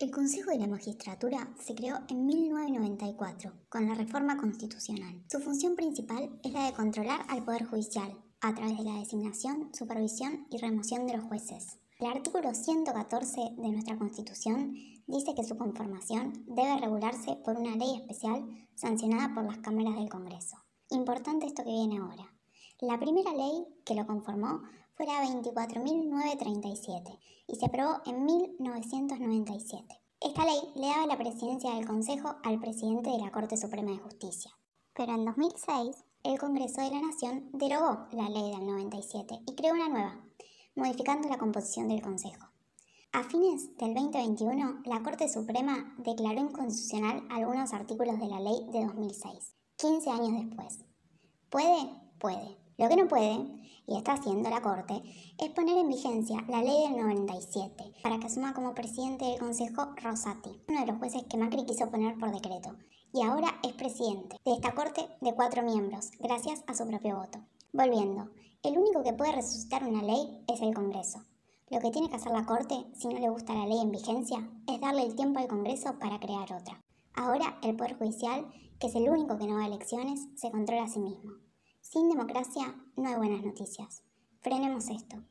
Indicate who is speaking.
Speaker 1: El Consejo de la Magistratura se creó en 1994 con la reforma constitucional. Su función principal es la de controlar al Poder Judicial a través de la designación, supervisión y remoción de los jueces. El artículo 114 de nuestra Constitución dice que su conformación debe regularse por una ley especial sancionada por las cámaras del Congreso. Importante esto que viene ahora. La primera ley que lo conformó fue la 24.937 y se aprobó en 1997. Esta ley le daba la presidencia del Consejo al presidente de la Corte Suprema de Justicia. Pero en 2006, el Congreso de la Nación derogó la ley del 97 y creó una nueva, modificando la composición del Consejo. A fines del 2021, la Corte Suprema declaró inconstitucional algunos artículos de la ley de 2006, 15 años después. ¿Puede? Puede. Lo que no puede, y está haciendo la Corte, es poner en vigencia la ley del 97 para que asuma como presidente del Consejo Rosati, uno de los jueces que Macri quiso poner por decreto, y ahora es presidente de esta Corte de cuatro miembros, gracias a su propio voto. Volviendo, el único que puede resucitar una ley es el Congreso. Lo que tiene que hacer la Corte, si no le gusta la ley en vigencia, es darle el tiempo al Congreso para crear otra. Ahora el Poder Judicial, que es el único que no va elecciones, se controla a sí mismo. Sin democracia no hay buenas noticias. Frenemos esto.